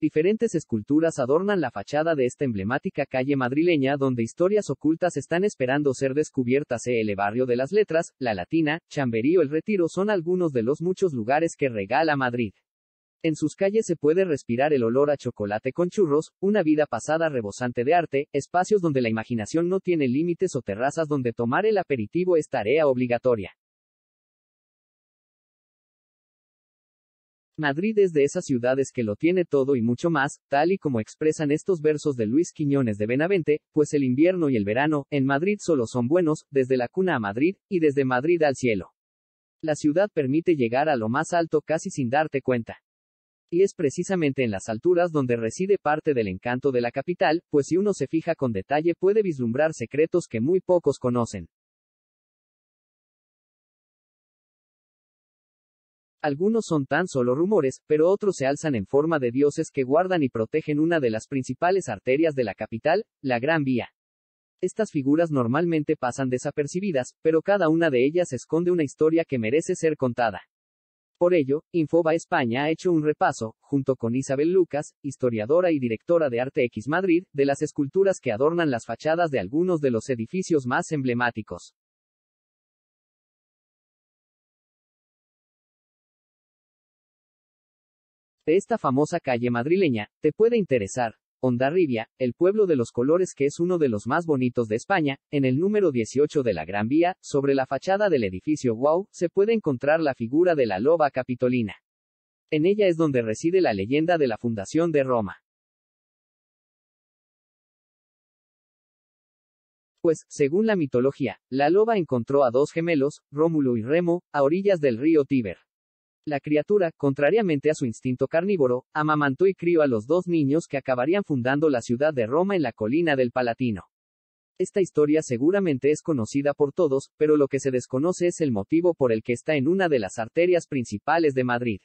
Diferentes esculturas adornan la fachada de esta emblemática calle madrileña donde historias ocultas están esperando ser descubiertas. E el barrio de las letras, La Latina, Chamberí o El Retiro son algunos de los muchos lugares que regala Madrid. En sus calles se puede respirar el olor a chocolate con churros, una vida pasada rebosante de arte, espacios donde la imaginación no tiene límites o terrazas donde tomar el aperitivo es tarea obligatoria. Madrid es de esas ciudades que lo tiene todo y mucho más, tal y como expresan estos versos de Luis Quiñones de Benavente, pues el invierno y el verano, en Madrid solo son buenos, desde la cuna a Madrid, y desde Madrid al cielo. La ciudad permite llegar a lo más alto casi sin darte cuenta. Y es precisamente en las alturas donde reside parte del encanto de la capital, pues si uno se fija con detalle puede vislumbrar secretos que muy pocos conocen. Algunos son tan solo rumores, pero otros se alzan en forma de dioses que guardan y protegen una de las principales arterias de la capital, la Gran Vía. Estas figuras normalmente pasan desapercibidas, pero cada una de ellas esconde una historia que merece ser contada. Por ello, Infoba España ha hecho un repaso, junto con Isabel Lucas, historiadora y directora de Arte X Madrid, de las esculturas que adornan las fachadas de algunos de los edificios más emblemáticos. esta famosa calle madrileña, te puede interesar. Ondarribia, el pueblo de los colores que es uno de los más bonitos de España, en el número 18 de la Gran Vía, sobre la fachada del edificio Wow, se puede encontrar la figura de la loba capitolina. En ella es donde reside la leyenda de la fundación de Roma. Pues, según la mitología, la loba encontró a dos gemelos, Rómulo y Remo, a orillas del río Tíber. La criatura, contrariamente a su instinto carnívoro, amamantó y crió a los dos niños que acabarían fundando la ciudad de Roma en la colina del Palatino. Esta historia seguramente es conocida por todos, pero lo que se desconoce es el motivo por el que está en una de las arterias principales de Madrid.